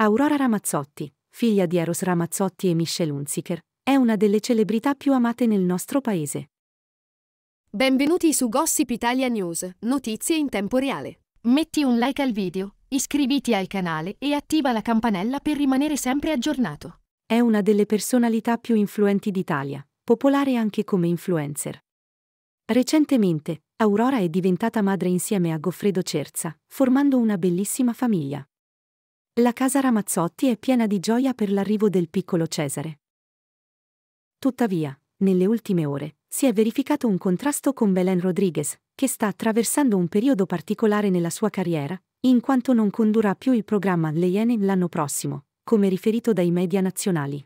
Aurora Ramazzotti, figlia di Eros Ramazzotti e Michelle Hunziker, è una delle celebrità più amate nel nostro paese. Benvenuti su Gossip Italia News, notizie in tempo reale. Metti un like al video, iscriviti al canale e attiva la campanella per rimanere sempre aggiornato. È una delle personalità più influenti d'Italia, popolare anche come influencer. Recentemente, Aurora è diventata madre insieme a Goffredo Cerza, formando una bellissima famiglia. La casa Ramazzotti è piena di gioia per l'arrivo del piccolo Cesare. Tuttavia, nelle ultime ore, si è verificato un contrasto con Belen Rodriguez, che sta attraversando un periodo particolare nella sua carriera, in quanto non condurrà più il programma Le Iene l'anno prossimo, come riferito dai media nazionali.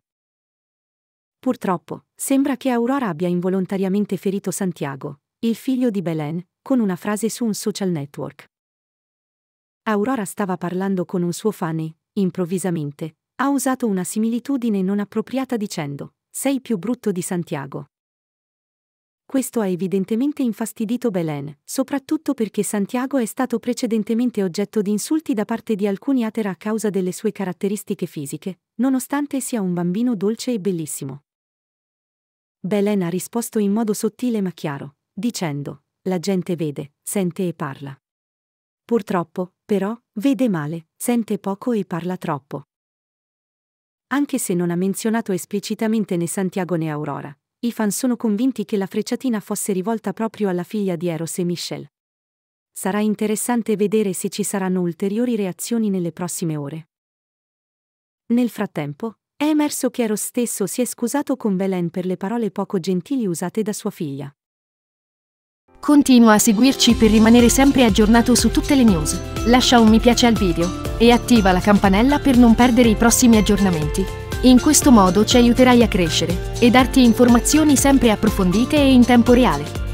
Purtroppo, sembra che Aurora abbia involontariamente ferito Santiago, il figlio di Belen, con una frase su un social network. Aurora stava parlando con un suo fan e, improvvisamente, ha usato una similitudine non appropriata dicendo Sei più brutto di Santiago. Questo ha evidentemente infastidito Belen, soprattutto perché Santiago è stato precedentemente oggetto di insulti da parte di alcuni atera a causa delle sue caratteristiche fisiche, nonostante sia un bambino dolce e bellissimo. Belen ha risposto in modo sottile ma chiaro, dicendo, la gente vede, sente e parla. Purtroppo, però, vede male, sente poco e parla troppo. Anche se non ha menzionato esplicitamente né Santiago né Aurora, i fan sono convinti che la frecciatina fosse rivolta proprio alla figlia di Eros e Michelle. Sarà interessante vedere se ci saranno ulteriori reazioni nelle prossime ore. Nel frattempo, è emerso che Eros stesso si è scusato con Belen per le parole poco gentili usate da sua figlia. Continua a seguirci per rimanere sempre aggiornato su tutte le news. Lascia un mi piace al video e attiva la campanella per non perdere i prossimi aggiornamenti. In questo modo ci aiuterai a crescere e darti informazioni sempre approfondite e in tempo reale.